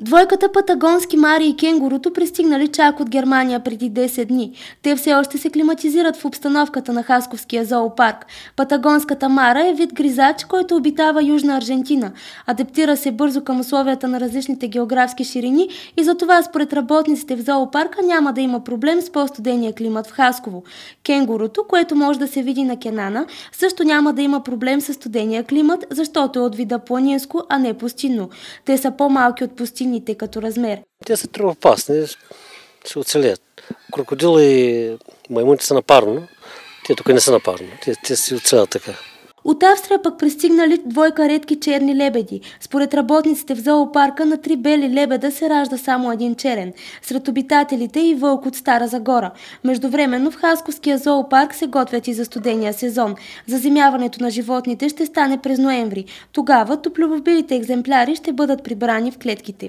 Двойката патагонски мари и кенгурото пристигнали чак от Германия преди 10 дни. Те все още се климатизират в обстановката на Хасковския зоопарк. Патагонската мара е вид гризач, който обитава Южна Аржентина. Адаптира се бързо към условията на различните географски ширини и затова според работниците в зоопарка няма да има проблем с по-студения климат в Хасково. Кенгурото, което може да се види на Кенана, също няма да има проблем с студения климат, защото е от вида планинско, а не пустинно. Те са по-малки от пустинно крокодилните като размер. Те са травопасни, ще оцелят. Крокодил и маймуните са напарно, те тук не са напарно, те, те си оцелят така. От Австрия пък пристигнали двойка редки черни лебеди. Според работниците в зоопарка на три бели лебеда се ражда само един черен. Сред обитателите и вълк от Стара Загора. Междувременно в Хасковския зоопарк се готвят и за студения сезон. Заземяването на животните ще стане през ноември. Тогава топлюбовбивите екземпляри ще бъдат прибрани в клетките.